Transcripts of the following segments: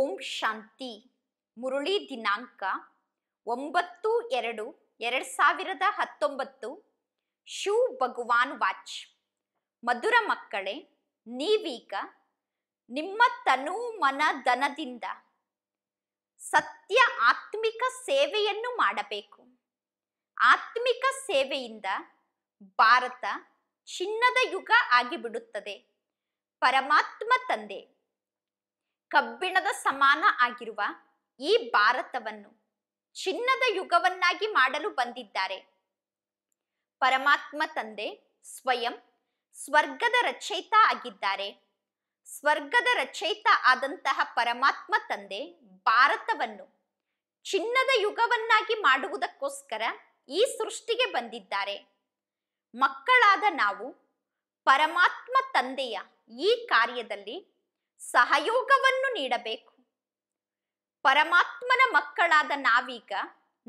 ಓಂ ಶಾಂತಿ ಮುರುಳಿ ದಿನಾಂಕ ಒಂಬತ್ತು ಎರಡು ಎರಡು ಸಾವಿರದ ಹತ್ತೊಂಬತ್ತು ಶಿವ ಭಗವಾನ್ ವಾಚ್ ಮಧುರ ಮಕ್ಕಳೇ ನೀವೀಗ ನಿಮ್ಮ ತನು ಮನ ಧನದಿಂದ ಸತ್ಯ ಆತ್ಮಿಕ ಸೇವೆಯನ್ನು ಮಾಡಬೇಕು ಆತ್ಮಿಕ ಸೇವೆಯಿಂದ ಭಾರತ ಚಿನ್ನದ ಯುಗ ಆಗಿಬಿಡುತ್ತದೆ ಪರಮಾತ್ಮ ತಂದೆ ಕಬ್ಬಿಣದ ಸಮಾನ ಆಗಿರುವ ಈ ಭಾರತವನ್ನು ಚಿನ್ನದ ಯುಗವನ್ನಾಗಿ ಮಾಡಲು ಬಂದಿದ್ದಾರೆ ಪರಮಾತ್ಮ ತಂದೆ ಸ್ವಯಂ ಸ್ವರ್ಗದ ರಚಯಿತ ಆಗಿದ್ದಾರೆ ಸ್ವರ್ಗದ ರಚಯಿತ ಆದಂತಹ ಪರಮಾತ್ಮ ತಂದೆ ಭಾರತವನ್ನು ಚಿನ್ನದ ಯುಗವನ್ನಾಗಿ ಮಾಡುವುದಕ್ಕೋಸ್ಕರ ಈ ಸೃಷ್ಟಿಗೆ ಬಂದಿದ್ದಾರೆ ಮಕ್ಕಳಾದ ನಾವು ಪರಮಾತ್ಮ ತಂದೆಯ ಈ ಕಾರ್ಯದಲ್ಲಿ ಸಹಯೋಗವನ್ನು ನೀಡಬೇಕು ಪರಮಾತ್ಮನ ಮಕ್ಕಳಾದ ನಾವೀಗ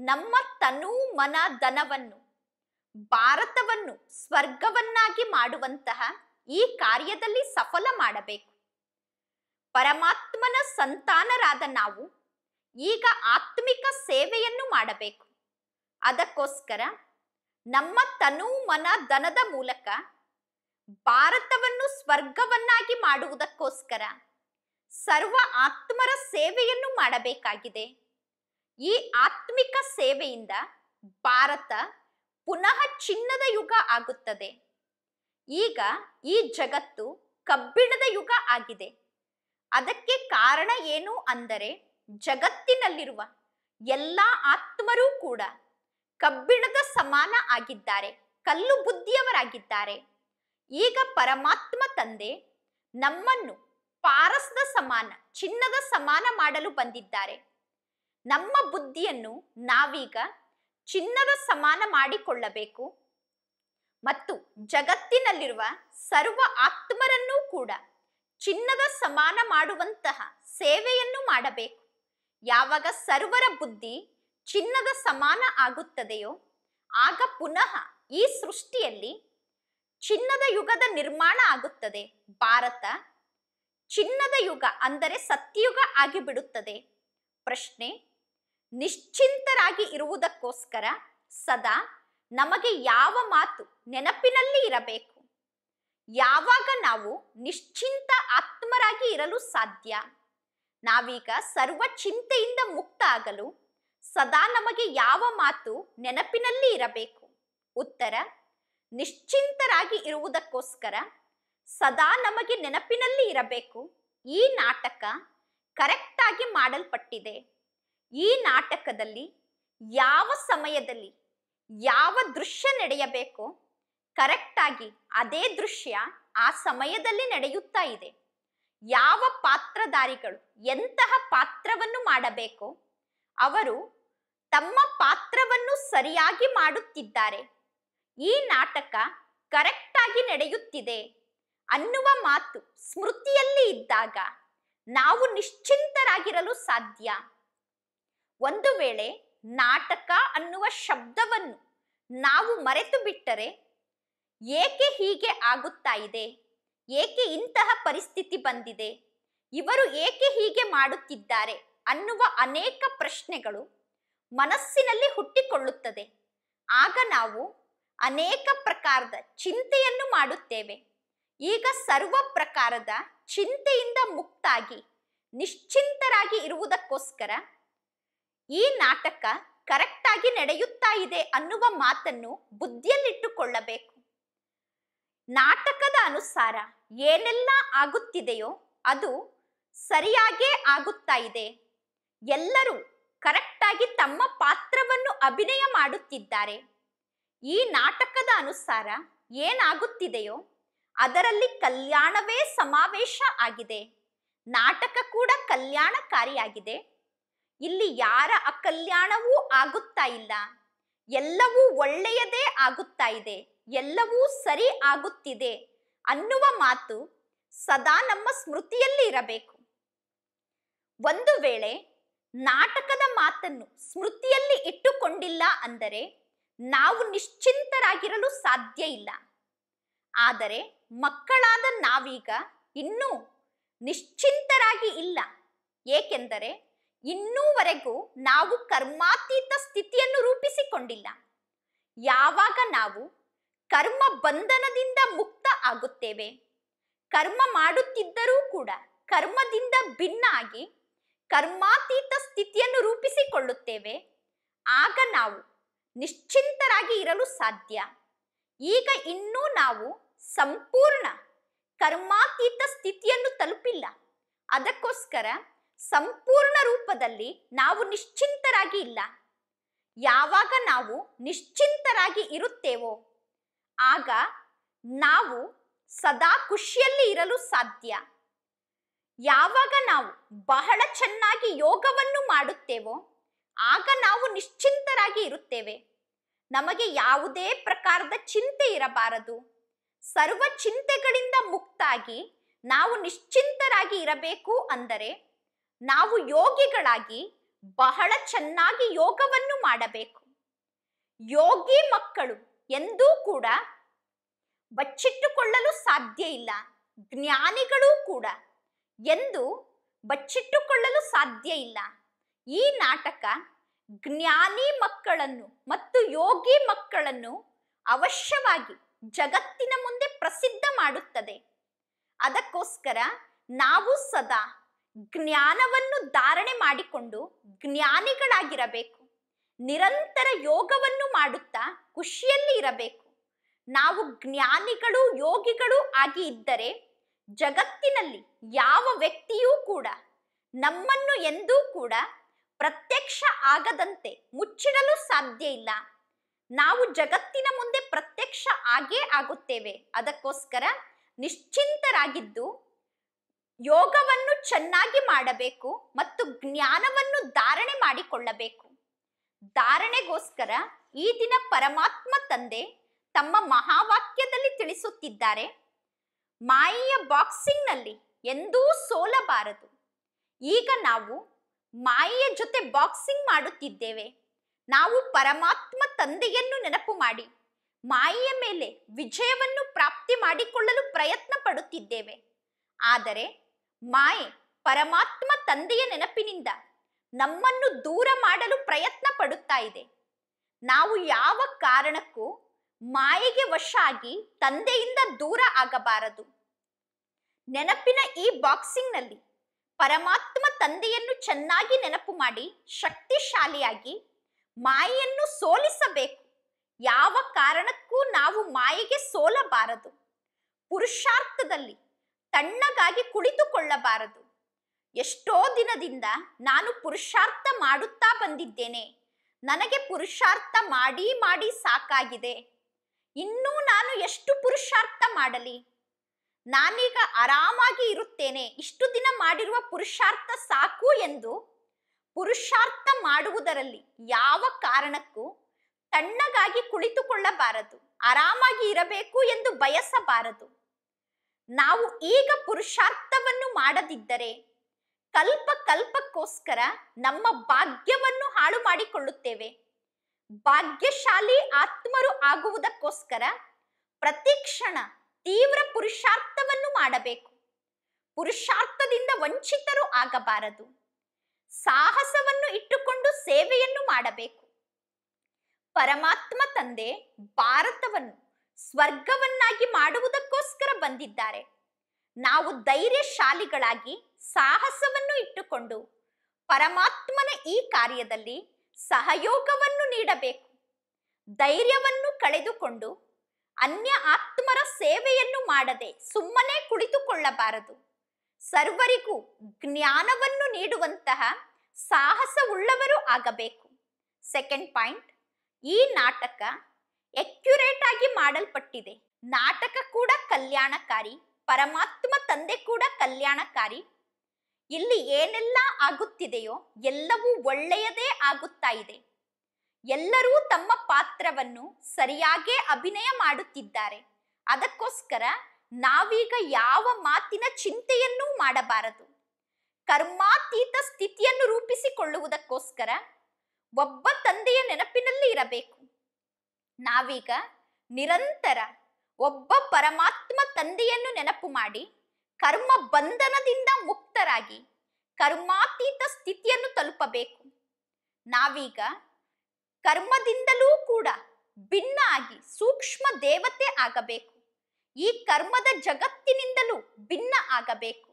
ನಮ್ಮ ತನು ಮನ ಧನವನ್ನು ಭಾರತವನ್ನು ಸ್ವರ್ಗವನ್ನಾಗಿ ಮಾಡುವಂತಹ ಈ ಕಾರ್ಯದಲ್ಲಿ ಸಫಲ ಮಾಡಬೇಕು ಪರಮಾತ್ಮನ ಸಂತಾನರಾದ ನಾವು ಈಗ ಆತ್ಮಿಕ ಸೇವೆಯನ್ನು ಮಾಡಬೇಕು ಅದಕ್ಕೋಸ್ಕರ ನಮ್ಮ ತನು ಮನ ಧನದ ಮೂಲಕ ಭಾರತವನ್ನು ಸ್ವರ್ಗವನ್ನಾಗಿ ಮಾಡುವುದಕ್ಕೋಸ್ಕರ ಸರ್ವ ಆತ್ಮರ ಸೇವೆಯನ್ನು ಮಾಡಬೇಕಾಗಿದೆ ಈ ಆತ್ಮಿಕ ಸೇವೆಯಿಂದ ಭಾರತ ಪುನಃ ಚಿನ್ನದ ಯುಗ ಆಗುತ್ತದೆ ಈಗ ಈ ಜಗತ್ತು ಕಬ್ಬಿಣದ ಯುಗ ಆಗಿದೆ ಅದಕ್ಕೆ ಕಾರಣ ಏನು ಅಂದರೆ ಜಗತ್ತಿನಲ್ಲಿರುವ ಎಲ್ಲ ಆತ್ಮರೂ ಕೂಡ ಕಬ್ಬಿಣದ ಸಮಾನ ಆಗಿದ್ದಾರೆ ಕಲ್ಲು ಬುದ್ಧಿಯವರಾಗಿದ್ದಾರೆ ಈಗ ಪರಮಾತ್ಮ ತಂದೆ ನಮ್ಮನ್ನು ಪಾರಸದ ಸಮಾನ ಚಿನ್ನದ ಸಮಾನ ಮಾಡಲು ಬಂದಿದ್ದಾರೆ ನಮ್ಮ ಬುದ್ಧಿಯನ್ನು ನಾವೀಗ ಚಿನ್ನದ ಸಮಾನ ಮಾಡಿಕೊಳ್ಳಬೇಕು ಮತ್ತು ಜಗತ್ತಿನಲ್ಲಿರುವ ಸರ್ವ ಆತ್ಮರನ್ನೂ ಕೂಡ ಚಿನ್ನದ ಸಮಾನ ಮಾಡುವಂತಹ ಸೇವೆಯನ್ನು ಮಾಡಬೇಕು ಯಾವಾಗ ಸರ್ವರ ಬುದ್ಧಿ ಚಿನ್ನದ ಸಮಾನ ಆಗುತ್ತದೆಯೋ ಆಗ ಪುನಃ ಈ ಸೃಷ್ಟಿಯಲ್ಲಿ ಚಿನ್ನದ ಯುಗದ ನಿರ್ಮಾಣ ಆಗುತ್ತದೆ ಭಾರತ ಚಿನ್ನದ ಯುಗ ಅಂದರೆ ಸತ್ಯಯುಗ ಆಗಿಬಿಡುತ್ತದೆ ಪ್ರಶ್ನೆ ನಿಶ್ಚಿಂತರಾಗಿ ಇರುವುದಕ್ಕೋಸ್ಕರ ಸದಾ ನಮಗೆ ಯಾವ ಮಾತು ನೆನಪಿನಲ್ಲಿ ಇರಬೇಕು ಯಾವಾಗ ನಾವು ನಿಶ್ಚಿಂತ ಆತ್ಮರಾಗಿ ಇರಲು ಸಾಧ್ಯ ನಾವೀಗ ಸರ್ವ ಚಿಂತೆಯಿಂದ ಮುಕ್ತ ಆಗಲು ಸದಾ ನಮಗೆ ಯಾವ ಮಾತು ನೆನಪಿನಲ್ಲಿ ಇರಬೇಕು ಉತ್ತರ ನಿಶ್ಚಿಂತರಾಗಿ ಇರುವುದಕ್ಕೋಸ್ಕರ ಸದಾ ನಮಗೆ ನೆನಪಿನಲ್ಲಿ ಇರಬೇಕು ಈ ನಾಟಕ ಕರೆಕ್ಟಾಗಿ ಮಾಡಲ್ಪಟ್ಟಿದೆ ಈ ನಾಟಕದಲ್ಲಿ ಯಾವ ಸಮಯದಲ್ಲಿ ಯಾವ ದೃಶ್ಯ ನಡೆಯಬೇಕೋ ಕರೆಕ್ಟಾಗಿ ಅದೇ ದೃಶ್ಯ ಆ ಸಮಯದಲ್ಲಿ ನಡೆಯುತ್ತಾ ಇದೆ ಯಾವ ಪಾತ್ರಧಾರಿಗಳು ಎಂತಹ ಪಾತ್ರವನ್ನು ಮಾಡಬೇಕು ಅವರು ತಮ್ಮ ಪಾತ್ರವನ್ನು ಸರಿಯಾಗಿ ಮಾಡುತ್ತಿದ್ದಾರೆ ಈ ನಾಟಕ ಕರೆಕ್ಟಾಗಿ ನಡೆಯುತ್ತಿದೆ ಅನ್ನುವ ಮಾತು ಸ್ಮೃತಿಯಲ್ಲಿ ಇದ್ದಾಗ ನಾವು ನಿಶ್ಚಿಂತರಾಗಿರಲು ಸಾಧ್ಯ ಒಂದು ವೇಳೆ ನಾಟಕ ಅನ್ನುವ ಶಬ್ದವನ್ನು ನಾವು ಮರೆತು ಬಿಟ್ಟರೆ ಏಕೆ ಹೀಗೆ ಆಗುತ್ತಾ ಇದೆ ಏಕೆ ಇಂತಹ ಪರಿಸ್ಥಿತಿ ಬಂದಿದೆ ಇವರು ಏಕೆ ಹೀಗೆ ಮಾಡುತ್ತಿದ್ದಾರೆ ಅನ್ನುವ ಅನೇಕ ಪ್ರಶ್ನೆಗಳು ಮನಸ್ಸಿನಲ್ಲಿ ಹುಟ್ಟಿಕೊಳ್ಳುತ್ತದೆ ಆಗ ನಾವು ಅನೇಕ ಪ್ರಕಾರದ ಚಿಂತೆಯನ್ನು ಮಾಡುತ್ತೇವೆ ಈಗ ಸರ್ವ ಪ್ರಕಾರದ ಚಿಂತೆಯಿಂದ ಮುಕ್ತಾಗಿ ನಿಶ್ಚಿಂತರಾಗಿ ಇರುವುದಕ್ಕೋಸ್ಕರ ಈ ನಾಟಕ ಕರೆಕ್ಟಾಗಿ ನಡೆಯುತ್ತಾ ಇದೆ ಅನ್ನುವ ಮಾತನ್ನು ಬುದ್ಧಿಯಲ್ಲಿಟ್ಟುಕೊಳ್ಳಬೇಕು ನಾಟಕದ ಅನುಸಾರ ಏನೆಲ್ಲ ಆಗುತ್ತಿದೆಯೋ ಅದು ಸರಿಯಾಗೇ ಆಗುತ್ತಾ ಇದೆ ಎಲ್ಲರೂ ಕರೆಕ್ಟಾಗಿ ತಮ್ಮ ಪಾತ್ರವನ್ನು ಅಭಿನಯ ಮಾಡುತ್ತಿದ್ದಾರೆ ಈ ನಾಟಕದ ಅನುಸಾರ ಏನಾಗುತ್ತಿದೆಯೋ ಅದರಲ್ಲಿ ಕಲ್ಯಾಣವೇ ಸಮಾವೇಶ ಆಗಿದೆ ನಾಟಕ ಕೂಡ ಕಲ್ಯಾಣಕಾರಿಯಾಗಿದೆ ಇಲ್ಲಿ ಯಾರ ಅಕಲ್ಯಾಣವೂ ಆಗುತ್ತಾ ಇಲ್ಲ ಎಲ್ಲವೂ ಒಳ್ಳೆಯದೇ ಆಗುತ್ತಾ ಇದೆ ಎಲ್ಲವೂ ಸರಿ ಆಗುತ್ತಿದೆ ಅನ್ನುವ ಮಾತು ಸದಾ ನಮ್ಮ ಸ್ಮೃತಿಯಲ್ಲಿ ಇರಬೇಕು ಒಂದು ವೇಳೆ ನಾಟಕದ ಮಾತನ್ನು ಸ್ಮೃತಿಯಲ್ಲಿ ಇಟ್ಟುಕೊಂಡಿಲ್ಲ ಅಂದರೆ ನಾವು ನಿಶ್ಚಿಂತರಾಗಿರಲು ಸಾಧ್ಯ ಇಲ್ಲ ಆದರೆ ಮಕ್ಕಳಾದ ನಾವೀಗ ಇನ್ನೂ ನಿಶ್ಚಿಂತರಾಗಿ ಇಲ್ಲ ಏಕೆಂದರೆ ಇನ್ನೂವರೆಗೂ ನಾವು ಕರ್ಮಾತೀತ ಸ್ಥಿತಿಯನ್ನು ರೂಪಿಸಿಕೊಂಡಿಲ್ಲ ಯಾವಾಗ ನಾವು ಕರ್ಮ ಬಂಧನದಿಂದ ಮುಕ್ತ ಆಗುತ್ತೇವೆ ಕರ್ಮ ಮಾಡುತ್ತಿದ್ದರೂ ಕೂಡ ಕರ್ಮದಿಂದ ಭಿನ್ನ ಕರ್ಮಾತೀತ ಸ್ಥಿತಿಯನ್ನು ರೂಪಿಸಿಕೊಳ್ಳುತ್ತೇವೆ ಆಗ ನಾವು ನಿಶ್ಚಿಂತರಾಗಿ ಇರಲು ಸಾಧ್ಯ ಈಗ ಇನ್ನೂ ನಾವು ಸಂಪೂರ್ಣ ಕರ್ಮಾತೀತ ಸ್ಥಿತಿಯನ್ನು ತಲುಪಿಲ್ಲ ಅದಕ್ಕೋಸ್ಕರ ಸಂಪೂರ್ಣ ರೂಪದಲ್ಲಿ ನಾವು ನಿಶ್ಚಿಂತರಾಗಿ ಇಲ್ಲ ಯಾವಾಗ ನಾವು ನಿಶ್ಚಿಂತರಾಗಿ ಇರುತ್ತೇವೋ ಆಗ ನಾವು ಸದಾ ಖುಷಿಯಲ್ಲಿ ಇರಲು ಸಾಧ್ಯ ಯಾವಾಗ ನಾವು ಬಹಳ ಚೆನ್ನಾಗಿ ಯೋಗವನ್ನು ಮಾಡುತ್ತೇವೋ ಆಗ ನಾವು ನಿಶ್ಚಿಂತರಾಗಿ ಇರುತ್ತೇವೆ ನಮಗೆ ಯಾವುದೇ ಪ್ರಕಾರದ ಚಿಂತೆ ಇರಬಾರದು ಸರ್ವ ಚಿಂತೆಗಳಿಂದ ಮುಕ್ತಾಗಿ ನಾವು ನಿಶ್ಚಿಂತರಾಗಿ ಇರಬೇಕು ಅಂದರೆ ನಾವು ಯೋಗಿಗಳಾಗಿ ಬಹಳ ಚೆನ್ನಾಗಿ ಯೋಗವನ್ನು ಮಾಡಬೇಕು ಯೋಗಿ ಮಕ್ಕಳು ಎಂದೂ ಕೂಡ ಬಚ್ಚಿಟ್ಟುಕೊಳ್ಳಲು ಸಾಧ್ಯ ಇಲ್ಲ ಜ್ಞಾನಿಗಳೂ ಕೂಡ ಎಂದು ಬಚ್ಚಿಟ್ಟುಕೊಳ್ಳಲು ಸಾಧ್ಯ ಇಲ್ಲ ಈ ನಾಟಕ ಜ್ಞಾನಿ ಮಕ್ಕಳನ್ನು ಮತ್ತು ಯೋಗಿ ಮಕ್ಕಳನ್ನು ಅವಶ್ಯವಾಗಿ ಜಗತ್ತಿನ ಮುಂದೆ ಪ್ರಸಿದ್ಧ ಮಾಡುತ್ತದೆ ಅದಕ್ಕೋಸ್ಕರ ನಾವು ಸದಾ ಜ್ಞಾನವನ್ನು ಧಾರಣೆ ಮಾಡಿಕೊಂಡು ಜ್ಞಾನಿಗಳಾಗಿರಬೇಕು ನಿರಂತರ ಯೋಗವನ್ನು ಮಾಡುತ್ತಾ ಖುಷಿಯಲ್ಲಿ ಇರಬೇಕು ನಾವು ಜ್ಞಾನಿಗಳು ಯೋಗಿಗಳು ಆಗಿ ಇದ್ದರೆ ಜಗತ್ತಿನಲ್ಲಿ ಯಾವ ವ್ಯಕ್ತಿಯೂ ಕೂಡ ನಮ್ಮನ್ನು ಎಂದೂ ಕೂಡ ಪ್ರತ್ಯಕ್ಷ ಆಗದಂತೆ ಮುಚ್ಚಿಡಲು ಸಾಧ್ಯ ಇಲ್ಲ ನಾವು ಜಗತ್ತಿನ ಮುಂದೆ ಪ್ರತ್ಯಕ್ಷ ಆಗೇ ಆಗುತ್ತೇವೆ ಅದಕ್ಕೋಸ್ಕರ ನಿಶ್ಚಿಂತರಾಗಿದ್ದು ಯೋಗವನ್ನು ಚೆನ್ನಾಗಿ ಮಾಡಬೇಕು ಮತ್ತು ಜ್ಞಾನವನ್ನು ಧಾರಣೆ ಮಾಡಿಕೊಳ್ಳಬೇಕು ಧಾರಣೆಗೋಸ್ಕರ ಈ ದಿನ ಪರಮಾತ್ಮ ತಂದೆ ತಮ್ಮ ಮಹಾವಾಕ್ಯದಲ್ಲಿ ತಿಳಿಸುತ್ತಿದ್ದಾರೆ ಮಾಯೆಯ ಬಾಕ್ಸಿಂಗ್ನಲ್ಲಿ ಎಂದೂ ಸೋಲಬಾರದು ಈಗ ನಾವು ಮಾಯೆಯ ಜೊತೆ ಬಾಕ್ಸಿಂಗ್ ಮಾಡುತ್ತಿದ್ದೇವೆ ನಾವು ಪರಮಾತ್ಮ ತಂದೆಯನ್ನು ನೆನಪು ಮಾಡಿ ಮಾಯೆಯ ಮೇಲೆ ವಿಜಯವನ್ನು ಪ್ರಾಪ್ತಿ ಮಾಡಿಕೊಳ್ಳಲು ಪ್ರಯತ್ನ ಪಡುತ್ತಿದ್ದೇವೆ ಆದರೆ ಮಾಯೆ ಪರಮಾತ್ಮ ತಂದೆಯ ನೆನಪಿನಿಂದ ನಮ್ಮನ್ನು ದೂರ ಮಾಡಲು ಪ್ರಯತ್ನ ಪಡುತ್ತಾ ಇದೆ ನಾವು ಯಾವ ಕಾರಣಕ್ಕೂ ಮಾಯೆಗೆ ವಶ ಆಗಿ ತಂದೆಯಿಂದ ದೂರ ಆಗಬಾರದು ನೆನಪಿನ ಈ ಬಾಕ್ಸಿಂಗ್ನಲ್ಲಿ ಪರಮಾತ್ಮ ತಂದೆಯನ್ನು ಚೆನ್ನಾಗಿ ನೆನಪು ಮಾಡಿ ಶಕ್ತಿಶಾಲಿಯಾಗಿ ಮಾಯೆಯನ್ನು ಸೋಲಿಸಬೇಕು ಯಾವ ಕಾರಣಕ್ಕೂ ನಾವು ಮಾಯೆಗೆ ಸೋಲಬಾರದು ಪುರುಷಾರ್ಥದಲ್ಲಿ ತಣ್ಣಗಾಗಿ ಕುಳಿತುಕೊಳ್ಳಬಾರದು ಎಷ್ಟೋ ದಿನದಿಂದ ನಾನು ಪುರುಷಾರ್ಥ ಮಾಡುತ್ತಾ ಬಂದಿದ್ದೇನೆ ನನಗೆ ಪುರುಷಾರ್ಥ ಮಾಡಿ ಮಾಡಿ ಸಾಕಾಗಿದೆ ಇನ್ನೂ ನಾನು ಎಷ್ಟು ಪುರುಷಾರ್ಥ ಮಾಡಲಿ ನಾನೀಗ ಆರಾಮಾಗಿ ಇರುತ್ತೇನೆ ಇಷ್ಟು ದಿನ ಮಾಡಿರುವ ಪುರುಷಾರ್ಥ ಸಾಕು ಎಂದು ಪುರುಷಾರ್ಥ ಮಾಡುವುದರಲ್ಲಿ ಯಾವ ಕಾರಣಕ್ಕೂ ತಣ್ಣಗಾಗಿ ಕುಳಿತುಕೊಳ್ಳಬಾರದು ಆರಾಮಾಗಿ ಇರಬೇಕು ಎಂದು ಬಯಸಬಾರದು ನಾವು ಈಗ ಪುರುಷಾರ್ಥವನ್ನು ಮಾಡದಿದ್ದರೆ ಕಲ್ಪ ಕಲ್ಪಕ್ಕೋಸ್ಕರ ನಮ್ಮ ಭಾಗ್ಯವನ್ನು ಹಾಳು ಮಾಡಿಕೊಳ್ಳುತ್ತೇವೆ ಭಾಗ್ಯಶಾಲಿ ಆತ್ಮರು ಆಗುವುದಕ್ಕೋಸ್ಕರ ಪ್ರತಿ ಕ್ಷಣ ತೀವ್ರ ಪುರುಷಾರ್ಥವನ್ನು ಮಾಡಬೇಕು ಪುರುಷಾರ್ಥದಿಂದ ವಂಚಿತರು ಆಗಬಾರದು ಸಾಹಸವನ್ನು ಇಟ್ಟುಕೊಂಡು ಸೇವೆಯನ್ನು ಮಾಡಬೇಕು ಪರಮಾತ್ಮ ತಂದೆ ಭಾರತವನ್ನು ಸ್ವರ್ಗವನ್ನಾಗಿ ಮಾಡುವುದಕ್ಕೋಸ್ಕರ ಬಂದಿದ್ದಾರೆ ನಾವು ಧೈರ್ಯಶಾಲಿಗಳಾಗಿ ಸಾಹಸವನ್ನು ಇಟ್ಟುಕೊಂಡು ಪರಮಾತ್ಮನ ಈ ಕಾರ್ಯದಲ್ಲಿ ಸಹಯೋಗವನ್ನು ನೀಡಬೇಕು ಧೈರ್ಯವನ್ನು ಕಳೆದುಕೊಂಡು ಅನ್ಯ ಆತ್ಮರ ಸೇವೆಯನ್ನು ಮಾಡದೆ ಸುಮ್ಮನೆ ಕುಳಿತುಕೊಳ್ಳಬಾರದು ಸರ್ವರಿಗೂ ಜ್ಞಾನವನ್ನು ನೀಡುವಂತಹ ಸಾಹಸವುಳ್ಳವರು ಆಗಬೇಕು ಸೆಕೆಂಡ್ ಪಾಯಿಂಟ್ ಈ ನಾಟಕ ಎಕ್ಯುರೇಟ್ ಆಗಿ ಮಾಡಲ್ಪಟ್ಟಿದೆ ನಾಟಕ ಕೂಡ ಕಲ್ಯಾಣಕಾರಿ ಪರಮಾತ್ಮ ತಂದೆ ಕೂಡ ಕಲ್ಯಾಣಕಾರಿ ಇಲ್ಲಿ ಏನೆಲ್ಲ ಆಗುತ್ತಿದೆಯೋ ಎಲ್ಲವೂ ಒಳ್ಳೆಯದೇ ಆಗುತ್ತಾ ಇದೆ ಎಲ್ಲರೂ ತಮ್ಮ ಪಾತ್ರವನ್ನು ಸರಿಯಾಗೇ ಅಭಿನಯ ಮಾಡುತ್ತಿದ್ದಾರೆ ಅದಕ್ಕೋಸ್ಕರ ನಾವೀಗ ಯಾವ ಮಾತಿನ ಚಿಂತೆಯನ್ನೂ ಮಾಡಬಾರದು ಕರ್ಮಾತೀತ ಸ್ಥಿತಿಯನ್ನು ರೂಪಿಸಿಕೊಳ್ಳುವುದಕ್ಕೋಸ್ಕರ ಒಬ್ಬ ತಂದೆಯ ನೆನಪಿನಲ್ಲಿ ಇರಬೇಕು ನಾವೀಗ ನಿರಂತರ ಒಬ್ಬ ಪರಮಾತ್ಮ ತಂದೆಯನ್ನು ನೆನಪು ಮಾಡಿ ಕರ್ಮ ಬಂಧನದಿಂದ ಮುಕ್ತರಾಗಿ ಕರ್ಮಾತೀತ ಸ್ಥಿತಿಯನ್ನು ತಲುಪಬೇಕು ನಾವೀಗ ಕರ್ಮದಿಂದಲೂ ಕೂಡ ಭಿನ್ನ ಆಗಿ ಸೂಕ್ಷ್ಮ ದೇವತೆ ಆಗಬೇಕು ಈ ಕರ್ಮದ ಜಗತ್ತಿನಿಂದಲೂ ಭಿನ್ನ ಆಗಬೇಕು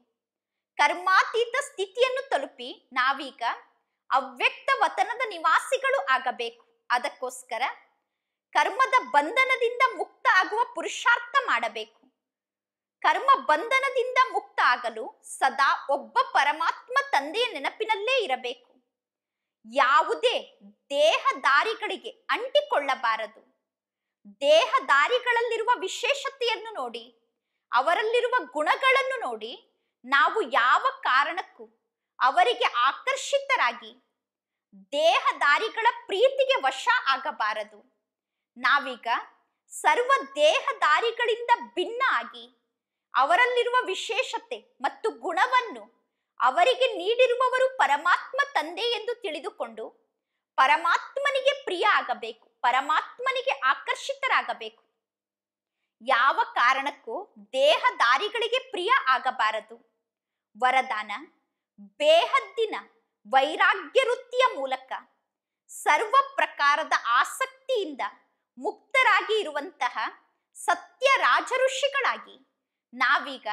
ಕರ್ಮಾತೀತ ಸ್ಥಿತಿಯನ್ನು ತಲುಪಿ ನಾವೀಗ ಅವ್ಯಕ್ತ ವತನದ ನಿವಾಸಿಗಳು ಆಗಬೇಕು ಅದಕ್ಕೋಸ್ಕರ ಕರ್ಮದ ಬಂಧನದಿಂದ ಮುಕ್ತ ಆಗುವ ಪುರುಷಾರ್ಥ ಮಾಡಬೇಕು ಕರ್ಮ ಬಂಧನದಿಂದ ಮುಕ್ತ ಆಗಲು ಸದಾ ಒಬ್ಬ ಪರಮಾತ್ಮ ತಂದೆಯ ನೆನಪಿನಲ್ಲೇ ಇರಬೇಕು ಯಾವುದೇ ದೇಹದಾರಿಗಳಿಗೆ ಅಂಟಿಕೊಳ್ಳಬಾರದು ದೇಹದಾರಿಗಳಲ್ಲಿರುವ ವಿಶೇಷತೆಯನ್ನು ನೋಡಿ ಅವರಲ್ಲಿರುವ ಗುಣಗಳನ್ನು ನೋಡಿ ನಾವು ಯಾವ ಕಾರಣಕ್ಕೂ ಅವರಿಗೆ ಆಕರ್ಷಿತರಾಗಿ ದೇಹದಾರಿಗಳ ಪ್ರೀತಿಗೆ ವಶ ಆಗಬಾರದು ನಾವೀಗ ಸರ್ವ ದೇಹದಾರಿಗಳಿಂದ ಭಿನ್ನ ಆಗಿ ಅವರಲ್ಲಿರುವ ವಿಶೇಷತೆ ಮತ್ತು ಗುಣವನ್ನು ಅವರಿಗೆ ನೀಡಿರುವವರು ಪರಮಾತ್ಮ ತಂದೆ ಎಂದು ತಿಳಿದುಕೊಂಡು ಪರಮಾತ್ಮನಿಗೆ ಪ್ರಿಯ ಆಗಬೇಕು ಪರಮಾತ್ಮನಿಗೆ ಆಕರ್ಷಿತರಾಗಬೇಕು ಯಾವ ಕಾರಣಕ್ಕೂ ದೇಹದಾರಿಗಳಿಗೆ ಪ್ರಿಯ ಆಗಬಾರದು ವರದಾನ ಬೇಹದ್ದಿನ ವೈರಾಗ್ಯ ವೃತ್ತಿಯ ಮೂಲಕ ಸರ್ವ ಪ್ರಕಾರದ ಆಸಕ್ತಿಯಿಂದ ಮುಕ್ತರಾಗಿ ಇರುವಂತಹ ಸತ್ಯ ರಾಜಋಷಿಗಳಾಗಿ ನಾವೀಗ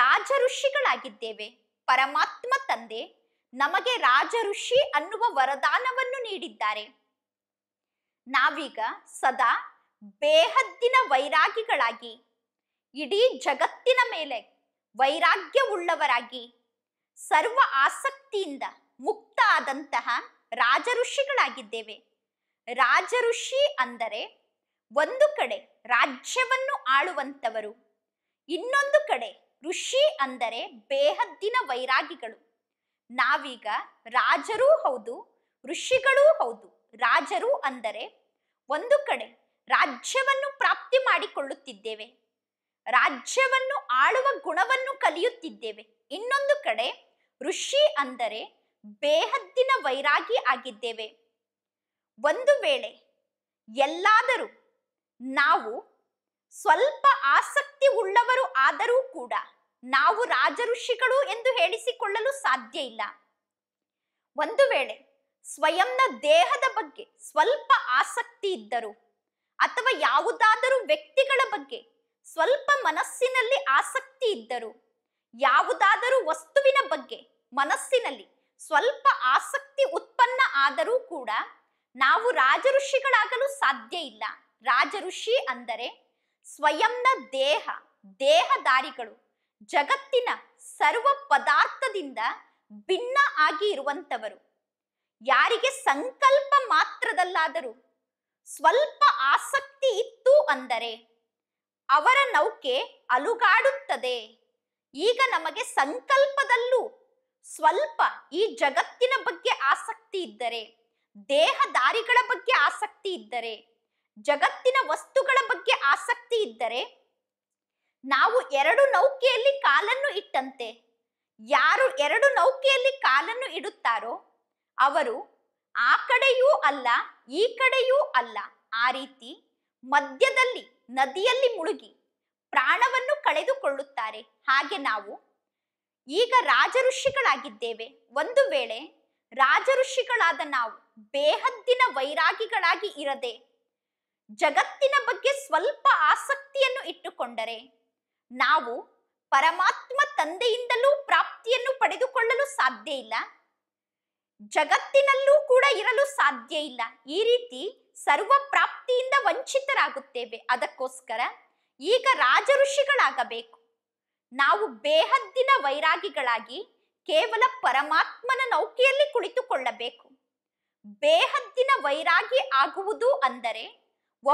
ರಾಜಋಷಿಗಳಾಗಿದ್ದೇವೆ ಪರಮಾತ್ಮ ತಂದೆ ನಮಗೆ ರಾಜ ಋಷಿ ಅನ್ನುವ ವರದಾನವನ್ನು ನೀಡಿದ್ದಾರೆ ನಾವೀಗ ಸದಾ ಬೇಹದ್ದಿನ ವೈರಾಗಿಗಳಾಗಿ ಇಡೀ ಜಗತ್ತಿನ ಮೇಲೆ ವೈರಾಗ್ಯವುಳ್ಳವರಾಗಿ ಸರ್ವ ಆಸಕ್ತಿಯಿಂದ ಮುಕ್ತ ಆದಂತಹ ರಾಜ ಋಷಿಗಳಾಗಿದ್ದೇವೆ ರಾಜ ಋಷಿ ಅಂದರೆ ಒಂದು ಕಡೆ ರಾಜ್ಯವನ್ನು ಆಳುವಂತವರು ಇನ್ನೊಂದು ಕಡೆ ಋಷಿ ಅಂದರೆ ಬೇಹದ್ದಿನ ವೈರಾಗಿಗಳು ನಾವೀಗ ರಾಜರೂ ಹೌದು ಋಷಿಗಳೂ ಹೌದು ರಾಜರು ಅಂದರೆ ಒಂದು ಕಡೆ ರಾಜ್ಯವನ್ನು ಪ್ರಾಪ್ತಿ ಮಾಡಿಕೊಳ್ಳುತ್ತಿದ್ದೇವೆ ರಾಜ್ಯವನ್ನು ಆಳುವ ಗುಣವನ್ನು ಕಲಿಯುತ್ತಿದ್ದೇವೆ ಇನ್ನೊಂದು ಕಡೆ ಋಷಿ ಅಂದರೆ ಬೇಹದ್ದಿನ ವೈರಾಗಿ ಆಗಿದ್ದೇವೆ ಒಂದು ವೇಳೆ ಎಲ್ಲಾದರೂ ನಾವು ಸ್ವಲ್ಪ ಆಸಕ್ತಿ ಉಳ್ಳವರು ಆದರೂ ಕೂಡ ನಾವು ರಾಜಋಷಿಗಳು ಎಂದು ಹೇಳಿಸಿಕೊಳ್ಳಲು ಸಾಧ್ಯ ಇಲ್ಲ ಒಂದು ವೇಳೆ ಸ್ವಯಂನ ದೇಹದ ಬಗ್ಗೆ ಸ್ವಲ್ಪ ಆಸಕ್ತಿ ಇದ್ದರು ಅಥವಾ ಯಾವುದಾದರೂ ವ್ಯಕ್ತಿಗಳ ಬಗ್ಗೆ ಸ್ವಲ್ಪ ಮನಸ್ಸಿನಲ್ಲಿ ಆಸಕ್ತಿ ಇದ್ದರು ಯಾವುದಾದರೂ ವಸ್ತುವಿನ ಬಗ್ಗೆ ಮನಸ್ಸಿನಲ್ಲಿ ಸ್ವಲ್ಪ ಆಸಕ್ತಿ ಉತ್ಪನ್ನ ಆದರೂ ಕೂಡ ನಾವು ರಾಜಋಷಿಗಳಾಗಲು ಸಾಧ್ಯ ಇಲ್ಲ ರಾಜಋಷಿ ಅಂದರೆ ಸ್ವಯಂನ ದೇಹ ದೇಹದಾರಿಗಳು ಜಗತ್ತಿನ ಸರ್ವ ಪದಾರ್ಥದಿಂದ ಭಿನ್ನ ಆಗಿ ಇರುವಂತವರು ಯಾರಿಗೆ ಸಂಕಲ್ಪ ಮಾತ್ರದಲ್ಲಾದರೂ ಸ್ವಲ್ಪ ಆಸಕ್ತಿ ಇತ್ತು ಅಂದರೆ ಅವರ ನೌಕೆ ಅಲುಗಾಡುತ್ತದೆ ಈಗ ನಮಗೆ ಸಂಕಲ್ಪದಲ್ಲೂ ಸ್ವಲ್ಪ ಈ ಜಗತ್ತಿನ ಬಗ್ಗೆ ಆಸಕ್ತಿ ಇದ್ದರೆ ದೇಹದಾರಿಗಳ ಬಗ್ಗೆ ಆಸಕ್ತಿ ಇದ್ದರೆ ಜಗತ್ತಿನ ವಸ್ತುಗಳ ಬಗ್ಗೆ ಆಸಕ್ತಿ ಇದ್ದರೆ ನಾವು ಎರಡು ನೌಕೆಯಲ್ಲಿ ಕಾಲನ್ನು ಇಟ್ಟಂತೆ ಯಾರು ಎರಡು ನೌಕೆಯಲ್ಲಿ ಕಾಲನ್ನು ಇಡುತ್ತಾರೋ ಅವರು ಆ ಕಡೆಯೂ ಅಲ್ಲ ಈ ಕಡೆಯೂ ಅಲ್ಲ ಆ ರೀತಿ ಮಧ್ಯದಲ್ಲಿ ನದಿಯಲ್ಲಿ ಮುಳುಗಿ ಪ್ರಾಣವನ್ನು ಕಳೆದುಕೊಳ್ಳುತ್ತಾರೆ ಹಾಗೆ ನಾವು ಈಗ ರಾಜಋಷಿಗಳಾಗಿದ್ದೇವೆ ಒಂದು ವೇಳೆ ರಾಜಋಷಿಗಳಾದ ನಾವು ಬೇಹದ್ದಿನ ವೈರಾಗಿಗಳಾಗಿ ಇರದೆ ಜಗತ್ತಿನ ಬಗ್ಗೆ ಸ್ವಲ್ಪ ಆಸಕ್ತಿಯನ್ನು ಇಟ್ಟುಕೊಂಡರೆ ನಾವು ಪರಮಾತ್ಮ ತಂದೆಯಿಂದಲೂ ಪ್ರಾಪ್ತಿಯನ್ನು ಪಡೆದುಕೊಳ್ಳಲು ಸಾಧ್ಯ ಇಲ್ಲ ಜಗತ್ತಿನಲ್ಲೂ ಕೂಡ ಇರಲು ಸಾಧ್ಯ ಇಲ್ಲ ಈ ರೀತಿ ಸರ್ವ ಪ್ರಾಪ್ತಿಯಿಂದ ವಂಚಿತರಾಗುತ್ತೇವೆ ಅದಕ್ಕೋಸ್ಕರ ಈಗ ರಾಜ ಋಷಿಗಳಾಗಬೇಕು ನಾವು ಬೇಹದ್ದಿನ ವೈರಾಗಿಗಳಾಗಿ ಕೇವಲ ಪರಮಾತ್ಮನ ನೌಕೆಯಲ್ಲಿ ಕುಳಿತುಕೊಳ್ಳಬೇಕು ಬೇಹದ್ದಿನ ವೈರಾಗಿ ಆಗುವುದು ಅಂದರೆ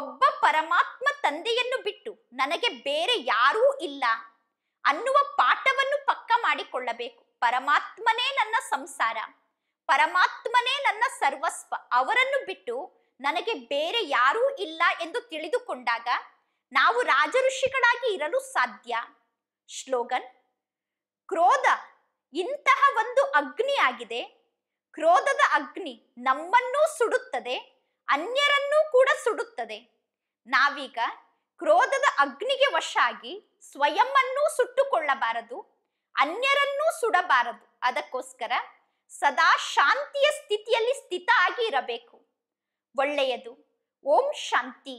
ಒಬ್ಬ ಪರಮಾತ್ಮ ತಂದೆಯನ್ನು ಬಿಟ್ಟು ನನಗೆ ಬೇರೆ ಯಾರೂ ಇಲ್ಲ ಅನ್ನುವ ಪಾಠವನ್ನು ಪಕ್ಕ ಮಾಡಿಕೊಳ್ಳಬೇಕು ಪರಮಾತ್ಮನೇ ನನ್ನ ಸಂಸಾರ ಪರಮಾತ್ಮನೇ ನನ್ನ ಸರ್ವಸ್ವ ಅವರನ್ನು ಬಿಟ್ಟು ನನಗೆ ಬೇರೆ ಯಾರೂ ಇಲ್ಲ ಎಂದು ತಿಳಿದುಕೊಂಡಾಗ ನಾವು ರಾಜಋಷಿಗಳಾಗಿ ಇರಲು ಸಾಧ್ಯ ಶ್ಲೋಗನ್ ಕ್ರೋಧ ಇಂತಹ ಒಂದು ಅಗ್ನಿ ಆಗಿದೆ ಕ್ರೋಧದ ಅಗ್ನಿ ನಮ್ಮನ್ನೂ ಸುಡುತ್ತದೆ ಅನ್ಯರನ್ನೂ ಕೂಡ ಸುಡುತ್ತದೆ ನಾವೀಗ ಕ್ರೋಧದ ಅಗ್ನಿಗೆ ವಶಾಗಿ ಅನ್ನೂ ಸುಟ್ಟುಕೊಳ್ಳಬಾರದು ಅನ್ಯರನ್ನೂ ಸುಡಬಾರದು ಅದಕ್ಕೋಸ್ಕರ ಸದಾ ಶಾಂತಿಯ ಸ್ಥಿತಿಯಲ್ಲಿ ಸ್ಥಿತ ಆಗಿ ಒಳ್ಳೆಯದು ಓಂ ಶಾಂತಿ